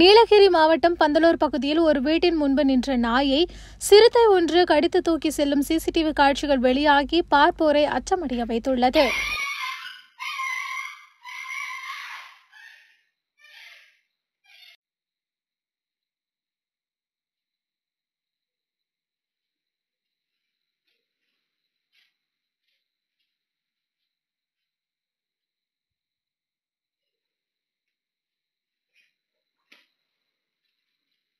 நீலகிரி மாவட்டம் பந்தலூர் பகுதியில் ஒரு வீட்டின் முன்பு நின்ற நாயை சிறுத்தை ஒன்று கடித்து தூக்கி செல்லும் சிசிடிவி காட்சிகள் வெளியாகி பார்ப்போரை அச்சமடைய வைத்துள்ளது